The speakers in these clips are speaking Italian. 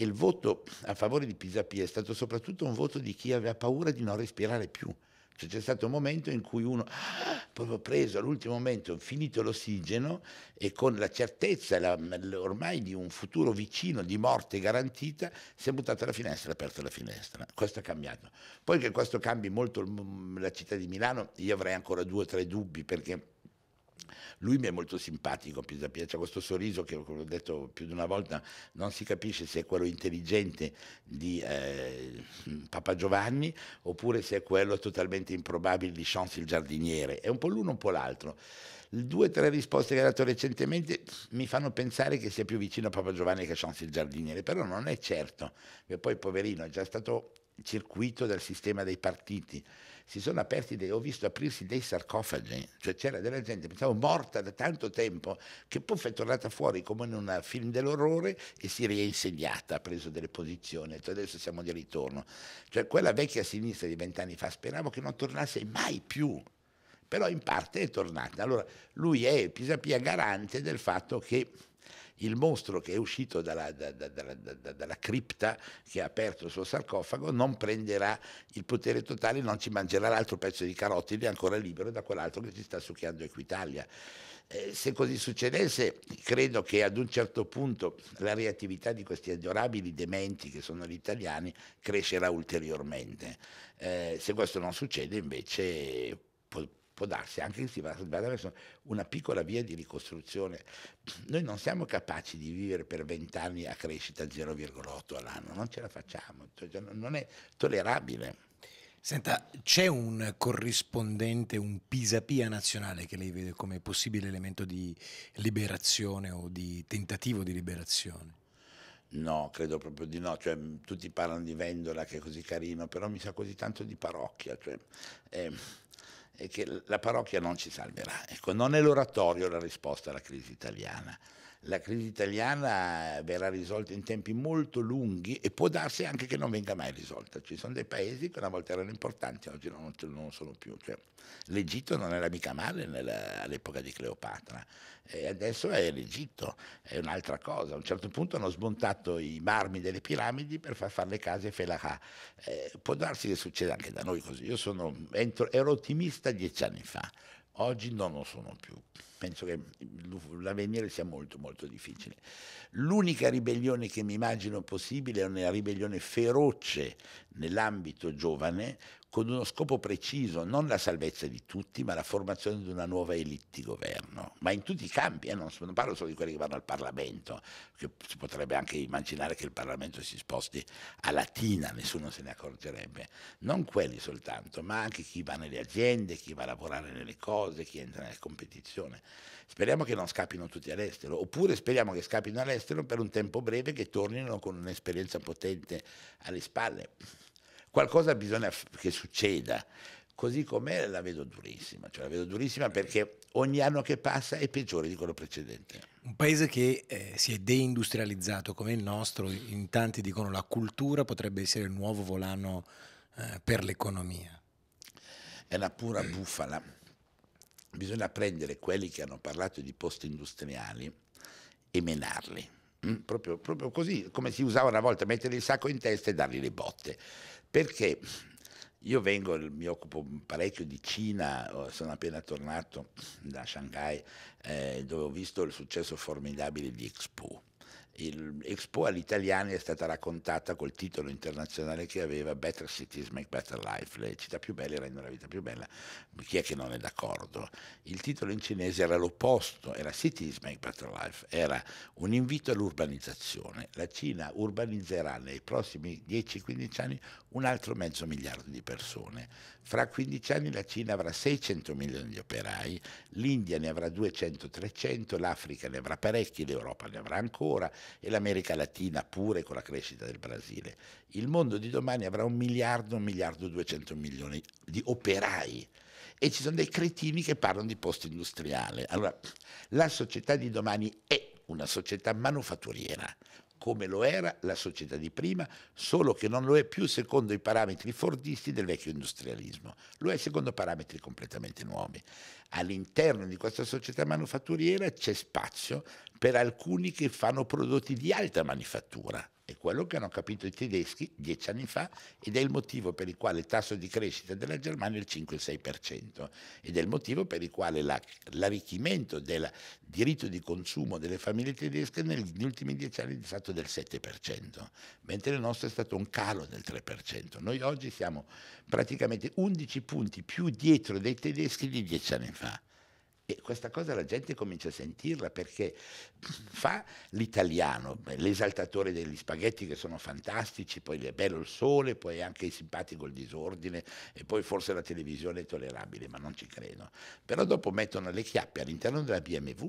E il voto a favore di Pisapia è stato soprattutto un voto di chi aveva paura di non respirare più. Cioè, c'è stato un momento in cui uno, ah, proprio preso all'ultimo momento, finito l'ossigeno e con la certezza la, ormai di un futuro vicino di morte garantita, si è buttato alla finestra aperto la finestra. Questo ha cambiato. Poi che questo cambi molto la città di Milano, io avrei ancora due o tre dubbi perché lui mi è molto simpatico, Pisapia, c'ha questo sorriso che, come ho detto più di una volta, non si capisce se è quello intelligente di eh, Papa Giovanni oppure se è quello totalmente improbabile di Chance il giardiniere. È un po' l'uno, un po' l'altro. Le Due o tre risposte che ha dato recentemente mi fanno pensare che sia più vicino a Papa Giovanni che a Chance il giardiniere, però non è certo, perché poi poverino è già stato circuito dal sistema dei partiti si sono aperti, dei, ho visto aprirsi dei sarcofagi, cioè c'era della gente, pensavo morta da tanto tempo, che puff è tornata fuori come in un film dell'orrore e si è reinsegnata, ha preso delle posizioni, adesso siamo di ritorno. Cioè quella vecchia sinistra di vent'anni fa speravo che non tornasse mai più, però in parte è tornata. Allora lui è Pisapia garante del fatto che il mostro che è uscito dalla, da, da, da, dalla, cripta che ha aperto il suo sarcofago non prenderà il potere totale, non ci mangerà l'altro pezzo di carotide ancora libero da quell'altro che ci sta succhiando Equitalia. Eh, se così succedesse, credo che ad un certo punto la reattività di questi adorabili dementi che sono gli italiani crescerà ulteriormente. Eh, se questo non succede, invece, può darsi anche che si vada verso una piccola via di ricostruzione. Noi non siamo capaci di vivere per vent'anni a crescita 0,8 all'anno, non ce la facciamo, cioè, cioè, non è tollerabile. Senta, c'è un corrispondente, un Pisapia nazionale che lei vede come possibile elemento di liberazione o di tentativo di liberazione? No, credo proprio di no, cioè, tutti parlano di Vendola che è così carino, però mi sa così tanto di parrocchia, cioè, eh, è che la parrocchia non ci salverà. Ecco, non è l'oratorio la risposta alla crisi italiana la crisi italiana verrà risolta in tempi molto lunghi e può darsi anche che non venga mai risolta. Ci sono dei paesi che una volta erano importanti, oggi non, lo sono più. Cioè, L'Egitto non era mica male nella, all'epoca di Cleopatra, e adesso è l'Egitto, è un'altra cosa. A un certo punto hanno smontato i marmi delle piramidi per far fare le case Felaha. Eh, può darsi che succeda anche da noi così. Io sono, entro, ero ottimista dieci anni fa, oggi non lo sono più penso che l'avvenire sia molto molto difficile. L'unica ribellione che mi immagino possibile è una ribellione feroce nell'ambito giovane con uno scopo preciso, non la salvezza di tutti, ma la formazione di una nuova elite di governo, ma in tutti i campi, eh, non, non, parlo solo di quelli che vanno al Parlamento, che si potrebbe anche immaginare che il Parlamento si sposti a Latina, nessuno se ne accorgerebbe, non quelli soltanto, ma anche chi va nelle aziende, chi va a lavorare nelle cose, chi entra nella competizione. Speriamo che non scappino tutti all'estero, oppure speriamo che scappino all'estero per un tempo breve e che tornino con un'esperienza potente alle spalle. Qualcosa bisogna che succeda, così com'è la vedo durissima, cioè la vedo durissima perché ogni anno che passa è peggiore di quello precedente. Un paese che eh, si è deindustrializzato come il nostro, in tanti dicono la cultura potrebbe essere il nuovo volano eh, per l'economia. È una pura bufala bisogna prendere quelli che hanno parlato di post industriali e menarli. Mm? Proprio, proprio, così come si usava una volta, mettere il sacco in testa e dargli le botte. Perché io vengo, mi occupo parecchio di Cina, oh, sono appena tornato da Shanghai eh, dove ho visto il successo formidabile di Expo L'Expo agli italiani è stata raccontata col titolo internazionale che aveva Better Cities Make Better Life, le città più belle rendono la vita più bella, chi è che non è d'accordo? Il titolo in cinese era l'opposto, era Cities Make Better Life, era un invito all'urbanizzazione, la Cina urbanizzerà nei prossimi 10-15 anni un altro mezzo miliardo di persone, fra 15 anni la Cina avrà 600 milioni di operai, l'India ne avrà 200-300, l'Africa ne avrà parecchi, l'Europa ne avrà ancora, e l'America Latina pure con la crescita del Brasile. Il mondo di domani avrà un miliardo, un miliardo e duecento milioni di operai e ci sono dei cretini che parlano di post industriale. Allora, la società di domani è una società manufatturiera, come lo era la società di prima, solo che non lo è più secondo i parametri fordisti del vecchio industrialismo, lo è secondo parametri completamente nuovi. All'interno di questa società manufatturiera c'è spazio per alcuni che fanno prodotti di alta manifattura, è quello che hanno capito i tedeschi dieci anni fa ed è il motivo per il quale il tasso di crescita della Germania è il 5-6% ed è il motivo per il quale la, l'arricchimento del diritto di consumo delle famiglie tedesche negli ultimi dieci anni è stato del 7%, mentre il nostro è stato un calo del 3%. Noi oggi siamo praticamente 11 punti più dietro dei tedeschi di dieci anni fa. E questa cosa la gente comincia a sentirla perché fa l'italiano, l'esaltatore degli spaghetti che sono fantastici, poi è bello il sole, poi è anche simpatico il disordine e poi forse la televisione è tollerabile, ma non ci credo. Però dopo mettono le chiappe all'interno della BMW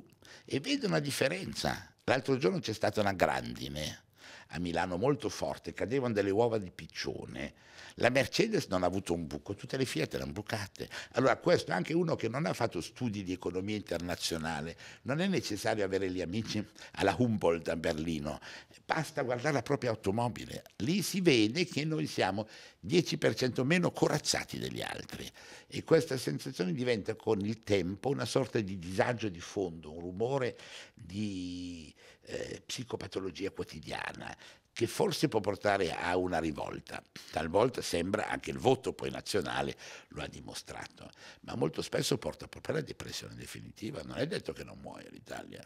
e vedono la differenza. L'altro giorno c'è stata una grandine a Milano molto forte, cadevano delle uova di piccione. La Mercedes non ha avuto un buco, tutte le Fiat erano bucate. Allora questo, anche uno che non ha fatto studi di economia internazionale, non è necessario avere gli amici alla Humboldt a Berlino, basta guardare la propria automobile. Lì si vede che noi siamo 10% meno corazzati degli altri e questa sensazione diventa con il tempo una sorta di disagio di fondo, un rumore di eh, psicopatologia quotidiana che forse può portare a una rivolta. Talvolta sembra anche il voto poi nazionale lo ha dimostrato, ma molto spesso porta proprio alla depressione definitiva. Non è detto che non muoia l'Italia.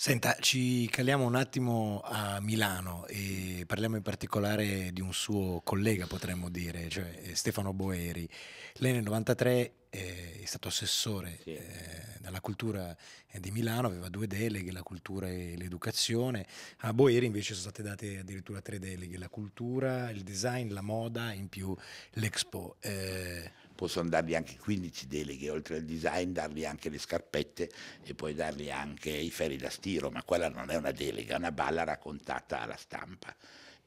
Senta, ci caliamo un attimo a Milano e parliamo in particolare di un suo collega, potremmo dire, cioè eh, Stefano Boeri. Lei nel 93 eh, è stato assessore sì. eh, cultura eh, di Milano, aveva due deleghe, la cultura e l'educazione. A Boeri invece sono state date addirittura tre deleghe, la cultura, il design, la moda, in più l'Expo. Eh, possono dargli anche 15 deleghe, oltre al design dargli anche le scarpette e poi dargli anche i ferri da stiro, ma quella non è una delega, è una balla raccontata alla stampa.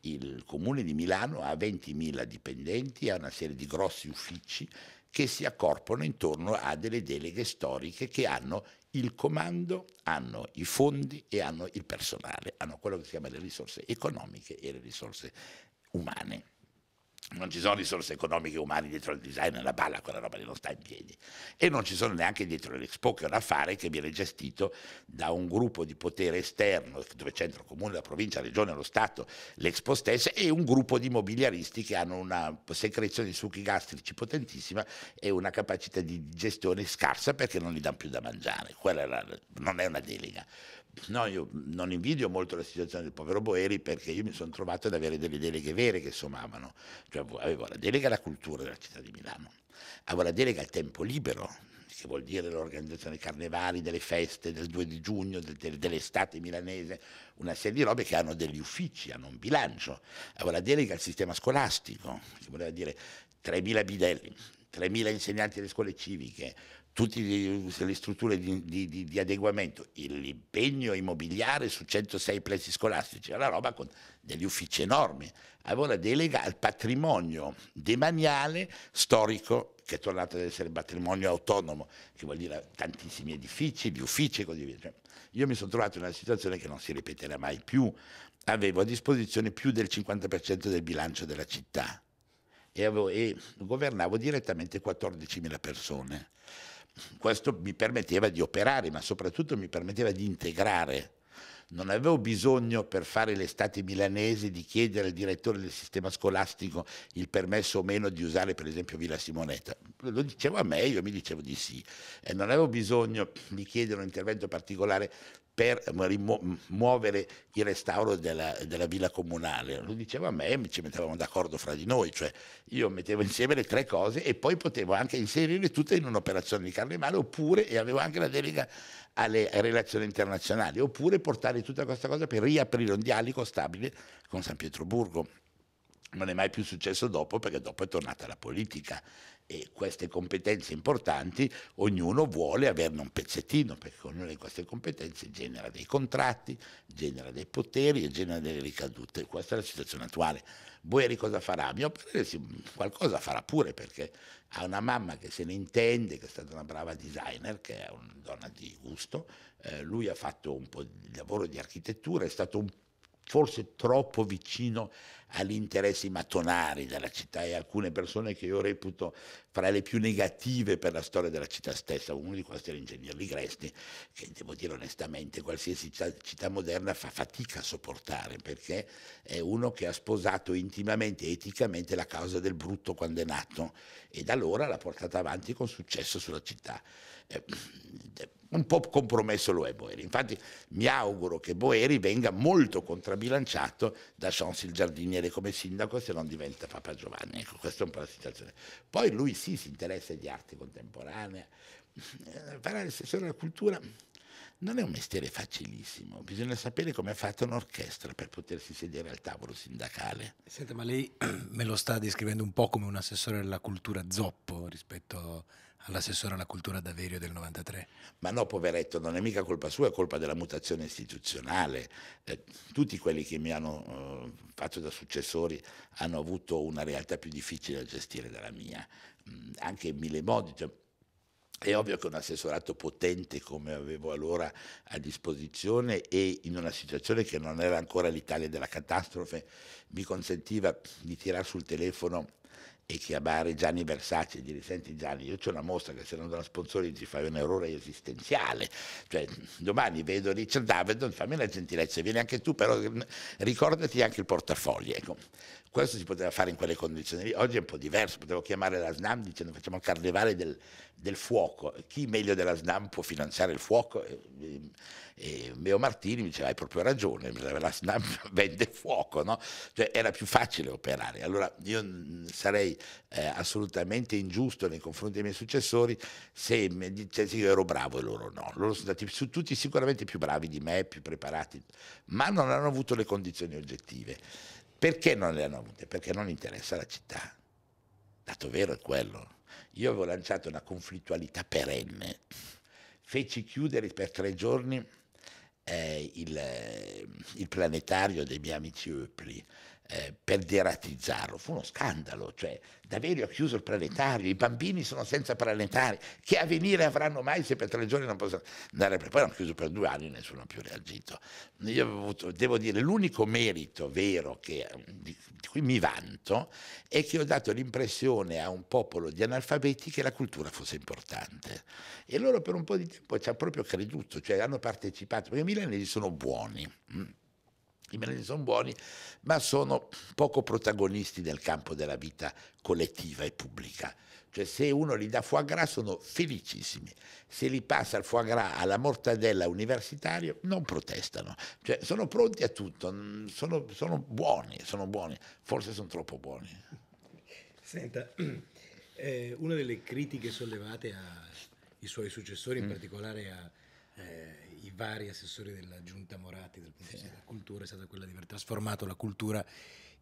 Il comune di Milano ha 20.000 dipendenti, ha una serie di grossi uffici che si accorpano intorno a delle deleghe storiche che hanno il comando, hanno i fondi e hanno il personale, hanno quello che si chiama le risorse economiche e le risorse umane non ci sono risorse economiche e umane dietro il design è una balla, quella roba lì non sta in piedi. E non ci sono neanche dietro l'Expo, che è un affare che viene gestito da un gruppo di potere esterno, dove centro comune, la provincia, la regione, lo Stato, l'Expo stessa, e un gruppo di mobiliaristi che hanno una secrezione di succhi gastrici potentissima e una capacità di gestione scarsa perché non gli danno più da mangiare. Quella è la, non è una delega. No, io non invidio molto la situazione del povero Boeri perché io mi sono trovato ad avere delle deleghe vere che sommavano cioè avevo la delega alla cultura della città di Milano, avevo la delega al tempo libero, che vuol dire l'organizzazione dei carnevali, delle feste, del 2 di giugno, del, del, dell'estate milanese, una serie di robe che hanno degli uffici, hanno un bilancio. Avevo la delega al sistema scolastico, che voleva dire 3.000 bidelli, 3.000 insegnanti delle scuole civiche, tutte le strutture di, di, di adeguamento, l'impegno immobiliare su 106 plessi scolastici, una roba con degli uffici enormi. Allora delega al patrimonio demaniale storico, che è tornato ad essere patrimonio autonomo, che vuol dire tantissimi edifici, gli uffici e così via. Cioè, io mi sono trovato in una situazione che non si ripeterà mai più. Avevo a disposizione più del 50% del bilancio della città e, avevo, e governavo direttamente 14.000 persone questo mi permetteva di operare, ma soprattutto mi permetteva di integrare. Non avevo bisogno per fare l'estate milanese di chiedere al direttore del sistema scolastico il permesso o meno di usare per esempio Villa Simonetta. Lo dicevo a me, io mi dicevo di sì. E non avevo bisogno di chiedere un intervento particolare per muovere il restauro della, della, villa comunale. Lo diceva a me e ci mettevamo d'accordo fra di noi, cioè io mettevo insieme le tre cose e poi potevo anche inserirle tutte in un'operazione di Carnevale e oppure, e avevo anche la delega alle relazioni internazionali, oppure portare tutta questa cosa per riaprire un dialogo stabile con San Pietroburgo. Non è mai più successo dopo perché dopo è tornata la politica e queste competenze importanti ognuno vuole averne un pezzettino perché ognuna di queste competenze genera dei contratti, genera dei poteri e genera delle ricadute. Questa è la situazione attuale. Boeri cosa farà? A mio parere qualcosa farà pure perché ha una mamma che se ne intende, che è stata una brava designer, che è una donna di gusto, eh, lui ha fatto un po' di lavoro di architettura, è stato un forse troppo vicino agli interessi mattonari della città e alcune persone che io reputo fra le più negative per la storia della città stessa. Uno di questi era l'ingegner Ligresti, che devo dire onestamente qualsiasi città, città, moderna fa fatica a sopportare perché è uno che ha sposato intimamente e eticamente la causa del brutto quando è nato e da allora l'ha portata avanti con successo sulla città. Eh, un po' compromesso lo è Boeri. Infatti mi auguro che Boeri venga molto contrabilanciato da Chance il giardiniere come sindaco se non diventa Papa Giovanni. Ecco, questa è un po' la situazione. Poi lui sì si interessa di arte contemporanea, eh, però nel senso della cultura non è un mestiere facilissimo, bisogna sapere come è fatta un'orchestra per potersi sedere al tavolo sindacale. Senta, ma lei me lo sta descrivendo un po' come un assessore alla cultura zoppo rispetto all'assessore alla cultura D'Averio del 93. Ma no, poveretto, non è mica colpa sua, è colpa della mutazione istituzionale. Eh, tutti quelli che mi hanno eh, fatto da successori hanno avuto una realtà più difficile da gestire della mia, mm, anche in mille modi. Cioè, è ovvio che un assessorato potente come avevo allora a disposizione e in una situazione che non era ancora l'Italia della catastrofe mi consentiva di tirare sul telefono e chiamare Gianni Versace e dire senti Gianni io c'ho una mostra che se non la sponsorizzi fai un errore esistenziale cioè domani vedo Richard Davidson fammi la gentilezza vieni anche tu però ricordati anche il portafoglio ecco. Questo si poteva fare in quelle condizioni lì. Oggi è un po' diverso, potevo chiamare la SNAM dicendo facciamo il carnevale del, del fuoco. Chi meglio della SNAM può finanziare il fuoco? E, e Meo Martini mi diceva hai proprio ragione, la SNAM vende fuoco, no? Cioè era più facile operare. Allora io mm, sarei eh, assolutamente ingiusto nei confronti dei miei successori se mi dicessi che io ero bravo e loro no. Loro sono stati su tutti sicuramente più bravi di me, più preparati, ma non hanno avuto le condizioni oggettive. Perché non le hanno avute? Perché non interessa la città. Dato vero è quello. Io avevo lanciato una conflittualità perenne. Feci chiudere per tre giorni eh, il, eh, il, planetario dei miei amici Öpli eh, per deratizzarlo. Fu uno scandalo, cioè Daverio ha chiuso il planetario, i bambini sono senza preletari, che avvenire avranno mai se per tre giorni non possono andare? Poi hanno chiuso per due anni e nessuno ha più reagito. Io avuto, devo dire, l'unico merito vero che, di, di cui mi vanto è che ho dato l'impressione a un popolo di analfabeti che la cultura fosse importante. E loro per un po' di tempo ci hanno proprio creduto, cioè hanno partecipato, perché i milanesi sono buoni. Mm i milanesi sono buoni, ma sono poco protagonisti nel campo della vita collettiva e pubblica. Cioè se uno li dà foie gras sono felicissimi, se li passa il foie gras alla mortadella universitario non protestano, cioè sono pronti a tutto, mm, sono, sono buoni, sono buoni, forse sono troppo buoni. Senta, eh, una delle critiche sollevate ai suoi successori, in mm. particolare a... Eh, vari assessori della giunta Moratti dal punto di vista della cultura è stata quella di aver trasformato la cultura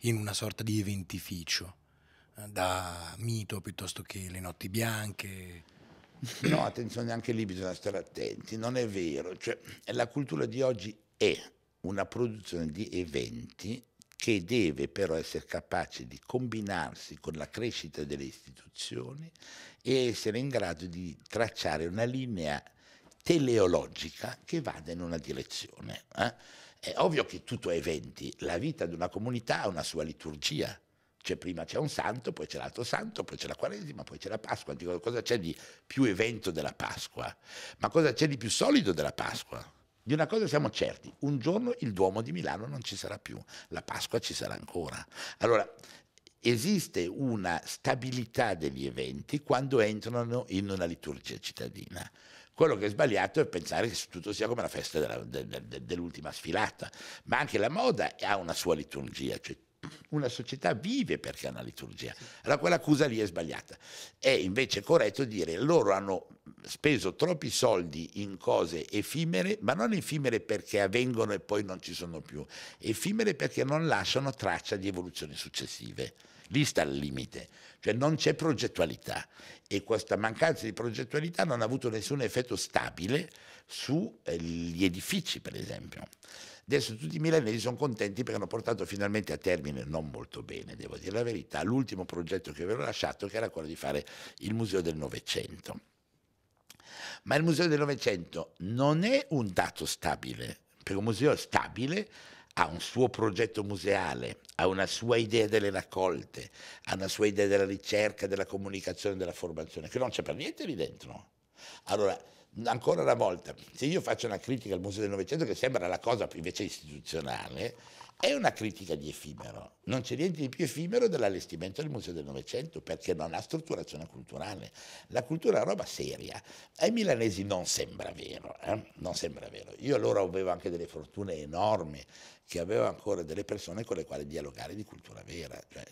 in una sorta di eventificio, eh, da mito piuttosto che le notti bianche. No, attenzione, anche lì bisogna stare attenti, non è vero, cioè, la cultura di oggi è una produzione di eventi che deve però essere capace di combinarsi con la crescita delle istituzioni e essere in grado di tracciare una linea teleologica che vada in una direzione. Eh? È ovvio che tutto è eventi, la vita di una comunità ha una sua liturgia. Cioè prima c'è un santo, poi c'è l'altro santo, poi c'è la Quaresima, poi c'è la Pasqua. Dico, cosa c'è di più evento della Pasqua? Ma cosa c'è di più solido della Pasqua? Di una cosa siamo certi, un giorno il Duomo di Milano non ci sarà più, la Pasqua ci sarà ancora. Allora, esiste una stabilità degli eventi quando entrano in una liturgia cittadina. Quello che è sbagliato è pensare che tutto sia come la festa della, de, de, dell'ultima sfilata, ma anche la moda ha una sua liturgia, cioè una società vive perché ha una liturgia. Allora quell'accusa lì è sbagliata. È invece corretto dire loro hanno speso troppi soldi in cose effimere, ma non effimere perché avvengono e poi non ci sono più, effimere perché non lasciano traccia di evoluzioni successive. Lì sta il limite cioè non c'è progettualità e questa mancanza di progettualità non ha avuto nessun effetto stabile sugli eh, edifici, per esempio. Adesso tutti i milanesi sono contenti perché hanno portato finalmente a termine, non molto bene, devo dire la verità, l'ultimo progetto che avevo lasciato, che era quello di fare il Museo del Novecento. Ma il Museo del Novecento non è un dato stabile, perché un museo stabile ha un suo progetto museale, ha una sua idea delle raccolte, ha una sua idea della ricerca, della comunicazione, della formazione, che non c'è per niente lì dentro. Allora, ancora una volta, se io faccio una critica al Museo del Novecento, che sembra la cosa invece istituzionale, è una critica di effimero, non c'è niente di più effimero dell'allestimento del Museo del Novecento perché non ha strutturazione culturale. La cultura è roba seria. Ai milanesi non sembra vero, eh? non sembra vero. Io allora avevo anche delle fortune enormi che avevo ancora delle persone con le quali dialogare di cultura vera. Cioè,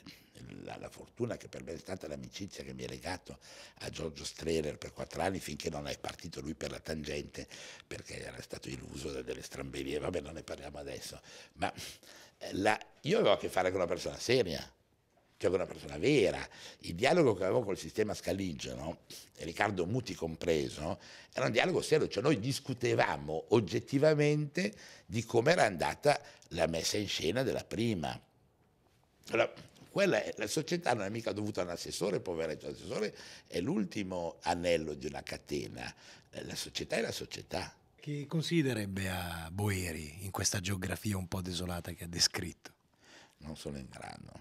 la, la, fortuna che per me è stata l'amicizia che mi ha legato a Giorgio Strehler per quattro anni finché non è partito lui per la tangente perché era stato illuso da delle stramberie, vabbè non ne parliamo adesso, ma eh, la, io avevo a che fare con una persona seria, cioè con una persona vera. Il dialogo che avevo col sistema scaligeno, Riccardo Muti compreso, era un dialogo serio, cioè noi discutevamo oggettivamente di come era andata la messa in scena della prima. Allora, quella è, la società non è mica dovuta a un assessore, poveretto, assessore, è l'ultimo anello di una catena, eh, la società è la società. Che considererebbe a Boeri in questa geografia un po' desolata che ha descritto? Non sono in grado.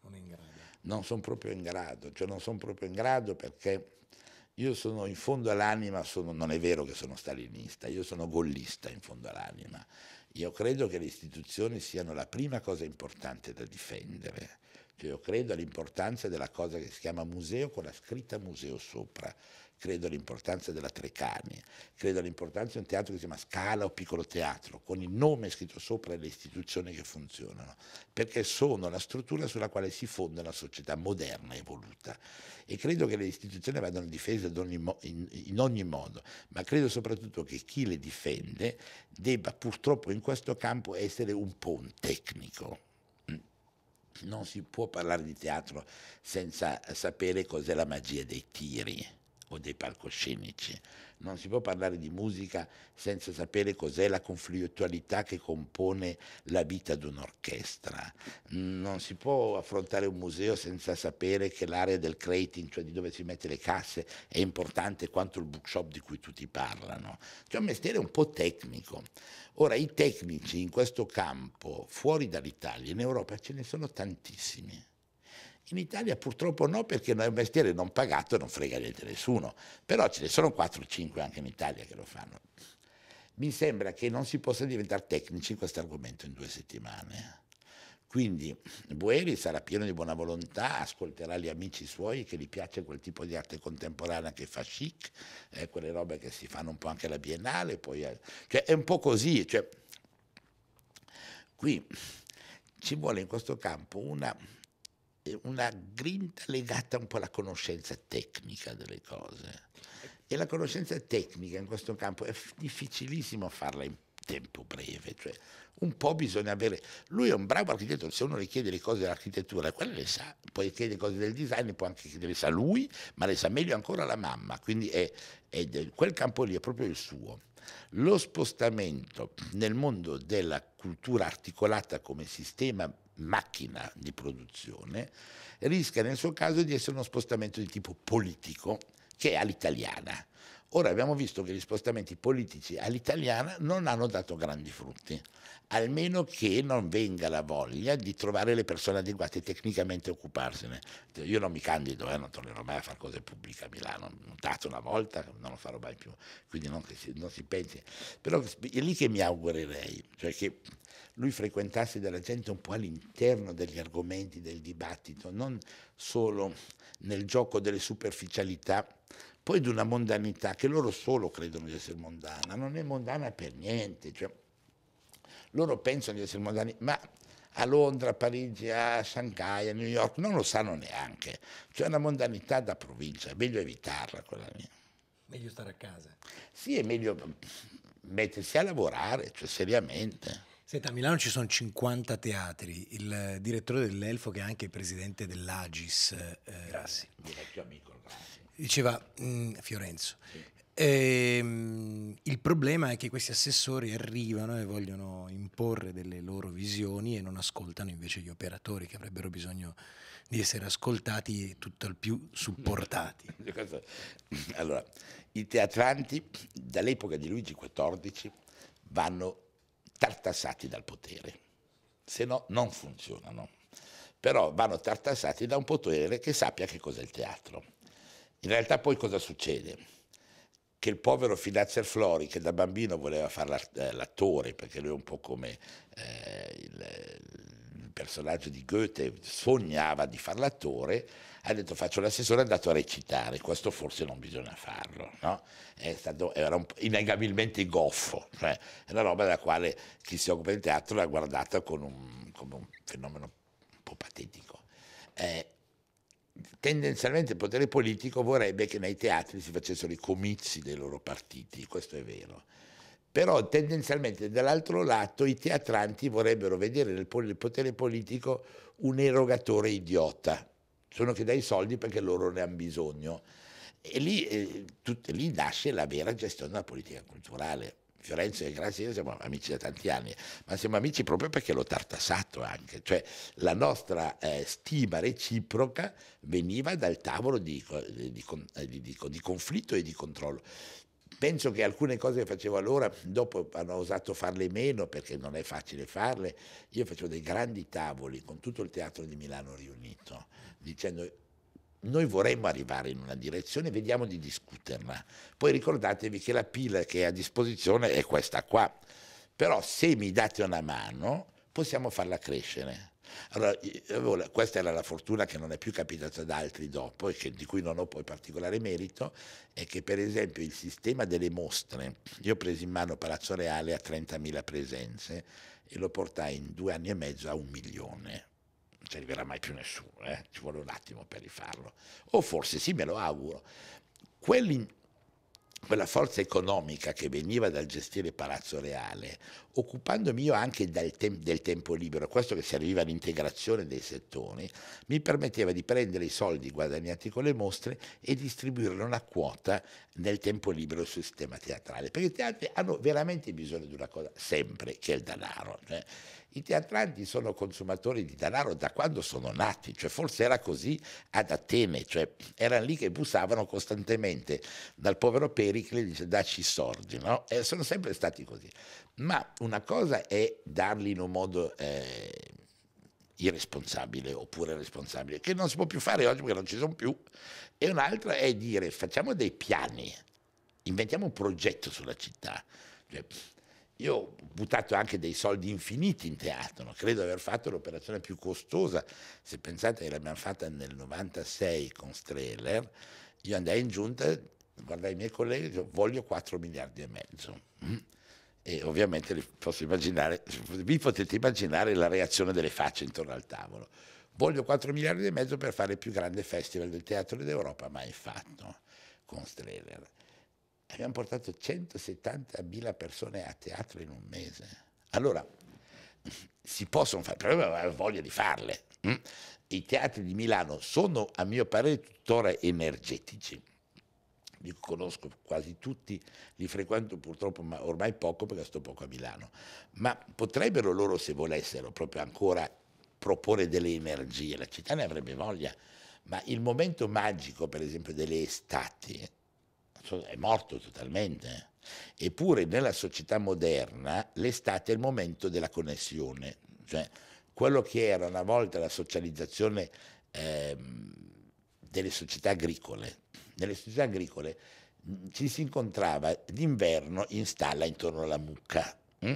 Non in grado. Non sono proprio in grado, cioè non sono proprio in grado perché io sono in fondo all'anima, sono, non è vero che sono stalinista, io sono gollista in fondo all'anima. Io credo che le istituzioni siano la prima cosa importante da difendere cioè io credo all'importanza della cosa che si chiama museo con la scritta museo sopra, credo all'importanza della Trecani, credo all'importanza di un teatro che si chiama Scala o Piccolo Teatro, con il nome scritto sopra e le istituzioni che funzionano, perché sono la struttura sulla quale si fonda la società moderna, evoluta. E credo che le istituzioni vadano difese in ogni modo, ma credo soprattutto che chi le difende debba purtroppo in questo campo essere un po' un tecnico non si può parlare di teatro senza eh, sapere cos'è la magia dei tiri o dei palcoscenici. Non si può parlare di musica senza sapere cos'è la conflittualità che compone la vita di un'orchestra. Non si può affrontare un museo senza sapere che l'area del creating, cioè di dove si mette le casse, è importante quanto il bookshop di cui tutti parlano. C'è un mestiere un po' tecnico. Ora, i tecnici in questo campo, fuori dall'Italia, in Europa ce ne sono tantissimi in Italia purtroppo no, perché è un mestiere non pagato e non frega niente a nessuno, però ce ne sono 4 o 5 anche in Italia che lo fanno. Mi sembra che non si possa diventare tecnici in questo argomento in due settimane. Eh. Quindi Boeri sarà pieno di buona volontà, ascolterà gli amici suoi che gli piace quel tipo di arte contemporanea che fa chic, eh, quelle robe che si fanno un po' anche alla Biennale, poi, eh, cioè, è un po' così. Cioè, qui ci vuole in questo campo una una grinta legata un po' alla conoscenza tecnica delle cose. E la conoscenza tecnica in questo campo è difficilissimo farla in tempo breve, cioè un po' bisogna avere... Lui è un bravo architetto, se uno le chiede le cose dell'architettura, quelle le sa, poi chiede cose del design, può anche chiedere, sa lui, ma le sa meglio ancora la mamma, quindi è, è, quel campo lì è proprio il suo. Lo spostamento nel mondo della cultura articolata come sistema macchina di produzione, rischia nel suo caso di essere uno spostamento di tipo politico che è all'italiana, Ora abbiamo visto che gli spostamenti politici all'italiana non hanno dato grandi frutti, almeno che non venga la voglia di trovare le persone adeguate tecnicamente a occuparsene. Io non mi candido, eh, non tornerò mai a fare cose pubbliche a Milano, ho dato una volta, non lo farò mai più, quindi non, si, non si pensi. Però è lì che mi augurerei, cioè che lui frequentasse della gente un po' all'interno degli argomenti del dibattito, non solo nel gioco delle superficialità poi di una mondanità che loro solo credono di essere mondana, non è mondana per niente, cioè, loro pensano di essere mondani, ma a Londra, a Parigi, a Shanghai, a New York, non lo sanno neanche. C'è una mondanità da provincia, è meglio evitarla quella lì. Meglio stare a casa. Sì, è meglio mettersi a lavorare, cioè seriamente. Senta, a Milano ci sono 50 teatri, il direttore dell'Elfo che è anche presidente dell'Agis. Eh, grazie, mio vecchio amico, grazie. Diceva mh, mm, Fiorenzo, sì. ehm, il problema è che questi assessori arrivano e vogliono imporre delle loro visioni e non ascoltano invece gli operatori che avrebbero bisogno di essere ascoltati e tutto tutt'al più supportati. allora, i teatranti dall'epoca di Luigi XIV vanno tartassati dal potere, se no non funzionano, però vanno tartassati da un potere che sappia che cos'è il teatro in realtà poi cosa succede? Che il povero Finanzer Flori, che da bambino voleva fare eh, l'attore, perché lui è un po' come eh, il, il, personaggio di Goethe, sognava di fare l'attore, ha detto faccio l'assessore, è andato a recitare, questo forse non bisogna farlo, no? stato, era un, innegabilmente goffo, cioè è una roba della quale chi si occupa di teatro l'ha guardata un, come un fenomeno un po' patetico. Eh, tendenzialmente il potere politico vorrebbe che nei teatri si facessero i comizi dei loro partiti, questo è vero. Però tendenzialmente dall'altro lato i teatranti vorrebbero vedere nel potere politico un erogatore idiota, sono che dà i soldi perché loro ne hanno bisogno. E lì, eh, tut- lì nasce la vera gestione della politica culturale. Fiorenzo e Grazia siamo amici da tanti anni, ma siamo amici proprio perché l'ho tartassato anche, cioè la nostra eh, stima reciproca veniva dal tavolo di, eh, eh, di, di, di conflitto e di controllo. Penso che alcune cose che facevo allora, dopo hanno osato farle meno perché non è facile farle. Io facevo dei grandi tavoli con tutto il teatro di Milano riunito, dicendo noi vorremmo arrivare in una direzione, vediamo di discuterla. Poi ricordatevi che la pila che è a disposizione è questa qua. Però se mi date una mano, possiamo farla crescere. Allora, questa era la fortuna che non è più capitata ad altri dopo e di cui non ho poi particolare merito, è che per esempio il sistema delle mostre, io ho preso in mano Palazzo Reale a 30.000 presenze e lo portai in due anni e mezzo a un milione non ci arriverà mai più nessuno, eh? ci vuole un attimo per rifarlo. O forse sì, me lo auguro. Quelli, quella forza economica che veniva dal gestire Palazzo Reale, occupandomi io anche tem del tempo libero, questo che serviva all'integrazione dei settori, mi permetteva di prendere i soldi guadagnati con le mostre e distribuirne una quota nel tempo libero sul sistema teatrale, perché i teatri hanno veramente bisogno di una cosa sempre, che è il denaro. Cioè, eh. I teatranti sono consumatori di denaro da quando sono nati, cioè forse era così ad Atene, cioè erano lì che bussavano costantemente dal povero Pericle dice dacci sordi, no? E sono sempre stati così. Ma una cosa è darli in un modo... Eh, irresponsabile oppure responsabile, che non si può più fare oggi perché non ci sono più, e un'altra è dire facciamo dei piani, inventiamo un progetto sulla città. Cioè, io ho buttato anche dei soldi infiniti in teatro, credo di aver fatto l'operazione più costosa, se pensate che l'abbiamo fatta nel 96 con Strehler, io andai in giunta, guardai i miei colleghi e dicevo voglio 4 miliardi e mezzo. Mm. E ovviamente vi potete immaginare la reazione delle facce intorno al tavolo. Voglio 4 miliardi e mezzo per fare il più grande festival del teatro d'Europa mai fatto con Strehler. Abbiamo portato 170.000 persone a teatro in un mese. Allora, si possono fare, però avevo voglia di farle. Mm? I teatri di Milano sono, a mio parere, tuttora energetici. Li conosco quasi tutti, li frequento purtroppo ma ormai poco perché sto poco a Milano. Ma potrebbero loro, se volessero, proprio ancora proporre delle energie. La città ne avrebbe voglia. Ma il momento magico, per esempio, delle estati, è morto totalmente. Eppure nella società moderna l'estate è il momento della connessione, cioè quello che era una volta la socializzazione eh, delle società agricole. Nelle società agricole ci si incontrava d'inverno in stalla intorno alla mucca. Hm?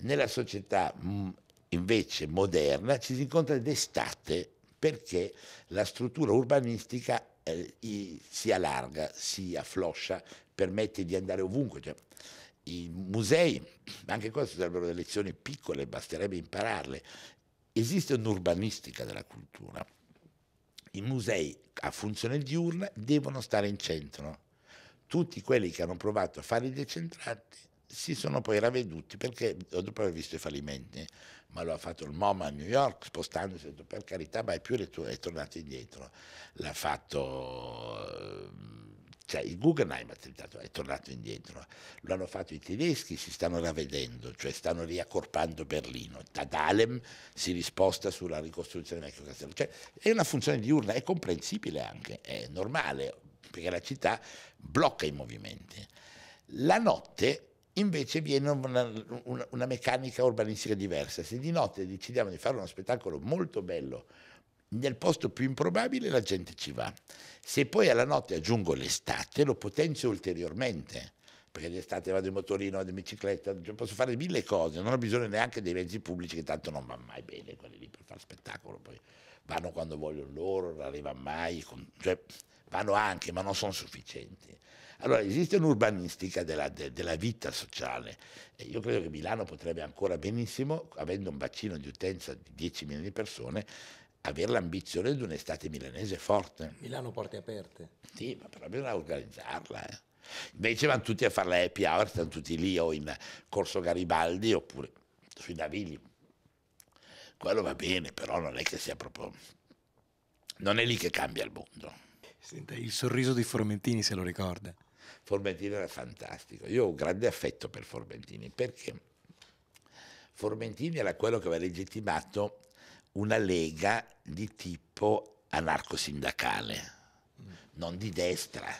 Nella società mh, invece moderna ci si incontra d'estate perché la struttura urbanistica eh, i, si allarga, si affloscia, permette di andare ovunque. Cioè, I musei, anche queste sarebbero delle lezioni piccole, basterebbe impararle. Esiste un'urbanistica della cultura. I musei a funzione diurna devono stare in centro. Tutti quelli che hanno provato a fare i decentrati si sono poi ravveduti perché dopo aver visto i fallimenti, ma lo ha fatto il MoMA a New York spostandosi, per carità, mai più è tornato indietro, l'ha fatto cioè il Guggenheim è tornato indietro, lo hanno fatto i tedeschi, si stanno ravvedendo, cioè stanno riaccorpando Berlino, Tadalem si risposta sulla ricostruzione del vecchio castello, cioè, è una funzione diurna, è comprensibile anche, è normale, perché la città blocca i movimenti. La notte Invece viene una, una, una, meccanica urbanistica diversa. Se di notte decidiamo di fare uno spettacolo molto bello nel posto più improbabile, la gente ci va. Se poi alla notte aggiungo l'estate, lo potenzio ulteriormente. Perché d'estate vado in motorino, vado in bicicletta, cioè posso fare mille cose, non ho bisogno neanche dei mezzi pubblici che tanto non vanno mai bene, quelli lì per fare spettacolo, poi vanno quando vogliono loro, non arrivano mai, cioè, vanno anche, ma non sono sufficienti. Allora esiste un'urbanistica della, de, della vita sociale e io credo che Milano potrebbe ancora benissimo, avendo un bacino di utenza di 10 milioni di persone, avere l'ambizione di un'estate milanese forte. Milano porte aperte. Sì, ma però bisogna organizzarla. Eh. Invece vanno tutti a fare la happy hour, stanno tutti lì o in Corso Garibaldi oppure sui Navigli. Quello va bene, però non è che sia proprio... Non è lì che cambia il mondo. Senta, il sorriso di Formentini se lo ricorda. Formentini era fantastico. Io ho un grande affetto per Formentini perché Formentini era quello che aveva legittimato una lega di tipo anarcosindacale, non di destra.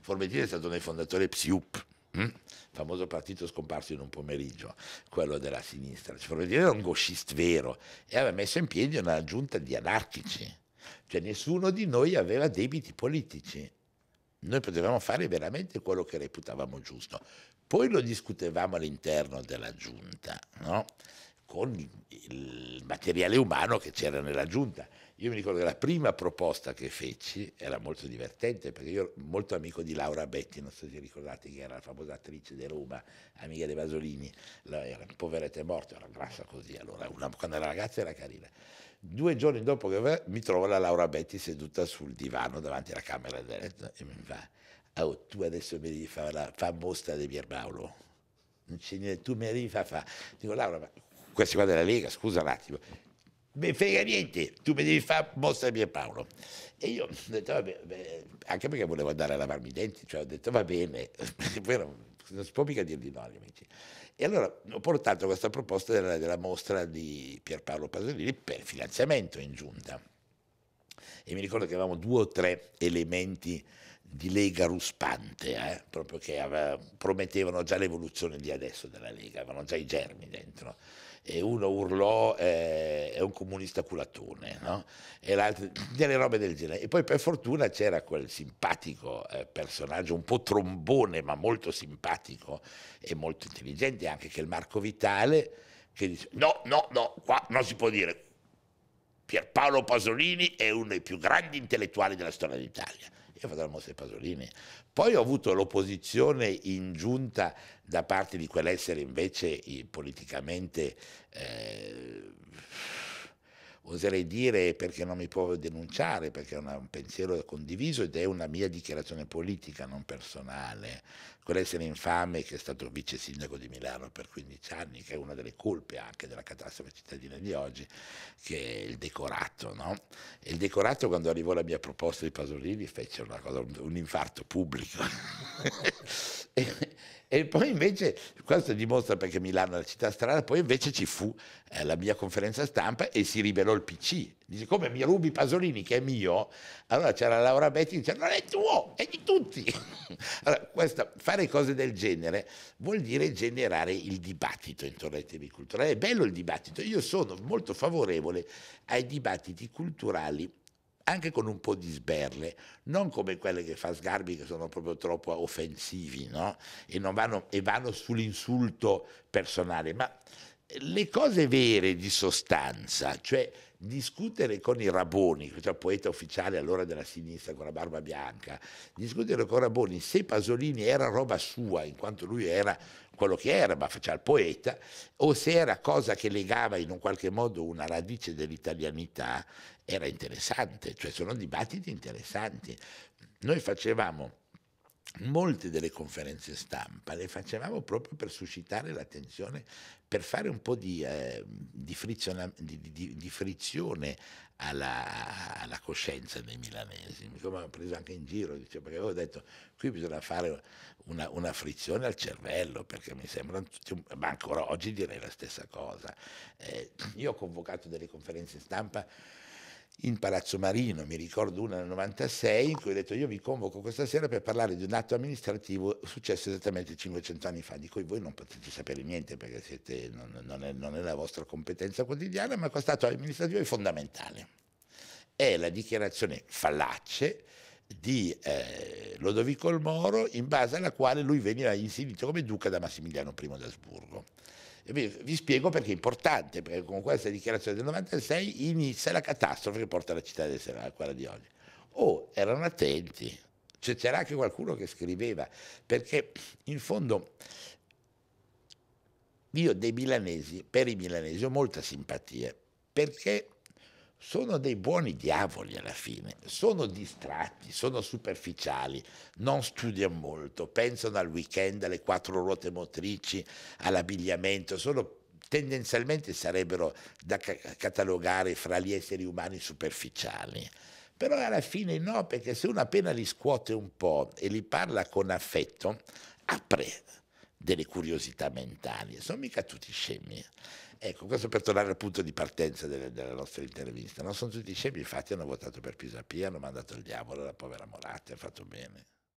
Formentini è stato uno fondatore fondatori PSIUP, hm? famoso partito scomparso in un pomeriggio, quello della sinistra. Cioè, Formentini era un gauchist vero e aveva messo in piedi una giunta di anarchici. Cioè nessuno di noi aveva debiti politici noi potevamo fare veramente quello che reputavamo giusto. Poi lo discutevamo all'interno della giunta, no? con il materiale umano che c'era nella giunta. Io mi ricordo che la prima proposta che feci era molto divertente, perché io ero molto amico di Laura Betti, non so se ricordate che era la famosa attrice di Roma, amica dei Vasolini, era poveretta morta, era grassa così, allora una, quando era ragazza era carina. Due giorni dopo che va, mi trovo la Laura Betti seduta sul divano davanti alla Camera del Letto eh e mi fa, oh, tu adesso mi devi fare la fa mostra di Pierpaolo. tu mi devi fare fa. Dico Laura, ma questi qua della Lega, scusa un attimo, mi frega niente, tu mi devi fare mostra di Pierpaolo. E io ho detto, vabbè, beh, anche perché volevo andare a lavarmi i denti, cioè ho detto va bene, non, si può mica dire di no agli amici. E allora ho portato questa proposta della, della mostra di Pierpaolo Pasolini per finanziamento in giunta. E mi ricordo che avevamo due o tre elementi di Lega ruspante, eh? proprio che aveva, promettevano già l'evoluzione di adesso della Lega, avevano già i germi dentro e uno urlò eh, è un comunista culatone, no? e l'altro, delle robe del genere. E poi per fortuna c'era quel simpatico eh, personaggio, un po' trombone ma molto simpatico e molto intelligente anche, che è il Marco Vitale, che dice no, no, no, qua non si può dire. Pierpaolo Pasolini è uno dei più grandi intellettuali della storia d'Italia io ho fatto la mossa di Pasolini. Poi ho avuto l'opposizione in giunta da parte di quell'essere invece politicamente... Eh, oserei dire perché non mi può denunciare, perché è un pensiero condiviso ed è una mia dichiarazione politica, non personale. Quell'essere infame che è stato vice sindaco di Milano per 15 anni, che è una delle colpe anche della catastrofe cittadina di oggi, che è il decorato. No? E il decorato quando arrivò la mia proposta di Pasolini fece cosa, un infarto pubblico. E poi invece, questo dimostra perché Milano è la città strana, poi invece ci fu eh, la mia conferenza stampa e si rivelò il PC. Dice, come mi rubi Pasolini che è mio? Allora c'era Laura Betti dice, non è tuo, è di tutti. allora, questa, fare cose del genere vuol dire generare il dibattito intorno ai temi culturali. È bello il dibattito, io sono molto favorevole ai dibattiti culturali anche con un po' di sberle, non come quelle che fa Sgarbi che sono proprio troppo offensivi no? e, vanno, e vanno sull'insulto personale, ma le cose vere di sostanza, cioè discutere con i Raboni, cioè poeta ufficiale allora della sinistra con la barba bianca, discutere con Raboni se Pasolini era roba sua, in quanto lui era quello che era, ma faceva il poeta, o se era cosa che legava in un qualche modo una radice dell'italianità, era interessante, cioè sono dibattiti interessanti. Noi facevamo molte delle conferenze stampa le facevamo proprio per suscitare l'attenzione, per fare un po' di, eh, di, di, di frizione alla, alla, coscienza dei milanesi. Mi sono preso anche in giro, dicevo, perché avevo detto qui bisogna fare una, una, frizione al cervello, perché mi sembrano tutti, ma ancora oggi direi la stessa cosa. Eh, io ho convocato delle conferenze stampa in Palazzo Marino, mi ricordo una nel 96, in cui ho detto io vi convoco questa sera per parlare di un atto amministrativo successo esattamente 500 anni fa, di cui voi non potete sapere niente perché siete, non, non, è, non è la vostra competenza quotidiana, ma questo atto amministrativo è fondamentale. È la dichiarazione fallace di eh, Lodovico il Moro in base alla quale lui veniva inserito come duca da Massimiliano I d'Asburgo. Vi, vi spiego perché è importante, perché con questa dichiarazione del 96 inizia la catastrofe che porta la città di Serrano a quella di oggi. Oh, erano attenti. Cioè, c'era anche qualcuno che scriveva, perché in fondo io dei milanesi, per i milanesi ho molta simpatia, perché sono dei buoni diavoli alla fine, sono distratti, sono superficiali, non studiano molto, pensano al weekend, alle quattro ruote motrici, all'abbigliamento, sono tendenzialmente sarebbero da catalogare fra gli esseri umani superficiali. Però alla fine no, perché se uno appena li scuote un po' e li parla con affetto, apre delle curiosità mentali, sono mica tutti scemi. Ecco, questo per tornare al punto di partenza delle, della nostra intervista. Non sono tutti scemi, infatti hanno votato per Pisapia, hanno mandato il diavolo, la povera Moratti ha fatto bene.